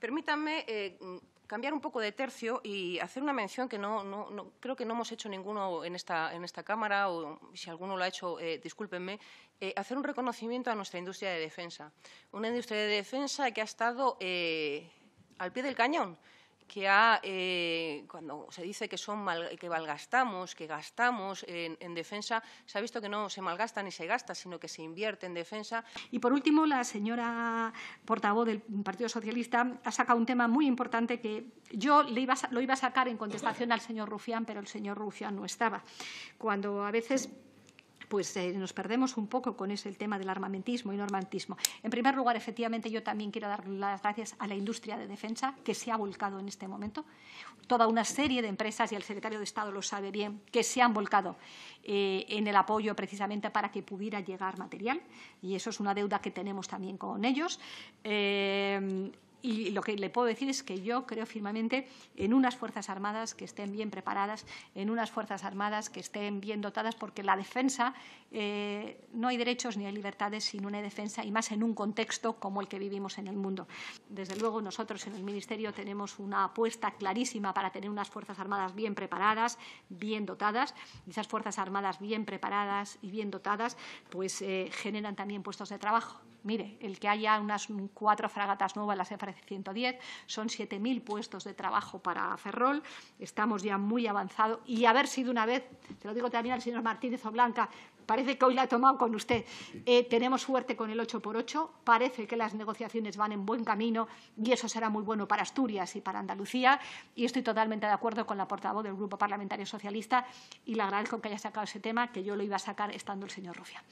Permítanme eh, cambiar un poco de tercio y hacer una mención que creo que no hemos hecho ninguno en esta, Cámara, o si alguno lo ha hecho, eh, discúlpenme, eh, hacer un reconocimiento a nuestra industria de defensa. Una industria de defensa que ha estado al pie del cañón que ha, eh, cuando se dice que, son que malgastamos, que gastamos en, defensa, se ha visto que no se malgasta ni se gasta, sino que se invierte en defensa. Y por último, la señora portavoz del Partido Socialista ha sacado un tema muy importante que yo le iba lo iba a sacar en contestación al señor Rufián, pero el señor Rufián no estaba. Cuando a veces pues eh, nos perdemos un poco con ese el tema del armamentismo y normantismo. En primer lugar, efectivamente, yo también quiero dar las gracias a la industria de defensa que se ha volcado en este momento. Toda una serie de empresas, y el secretario de Estado lo sabe bien, que se han volcado eh, en el apoyo precisamente para que pudiera llegar material, y eso es una deuda que tenemos también con ellos. Eh, y lo que le puedo decir es que yo creo firmemente en unas Fuerzas Armadas que estén bien preparadas, en unas Fuerzas Armadas que estén bien dotadas, porque la defensa eh, no hay derechos ni hay libertades sin una defensa y más en un contexto como el que vivimos en el mundo. Desde luego, nosotros en el Ministerio tenemos una apuesta clarísima para tener unas Fuerzas Armadas bien preparadas, bien dotadas. Y esas Fuerzas Armadas bien preparadas y bien dotadas pues, eh, generan también puestos de trabajo. Mire, el que haya unas cuatro fragatas nuevas, la F-110, son 7.000 puestos de trabajo para Ferrol. Estamos ya muy avanzados y haber sido una vez, te lo digo también al señor Martínez Oblanca, parece que hoy la he tomado con usted. Eh, tenemos suerte con el 8x8, parece que las negociaciones van en buen camino y eso será muy bueno para Asturias y para Andalucía. Y estoy totalmente de acuerdo con la portavoz del Grupo Parlamentario Socialista y le agradezco que haya sacado ese tema, que yo lo iba a sacar estando el señor Rufia.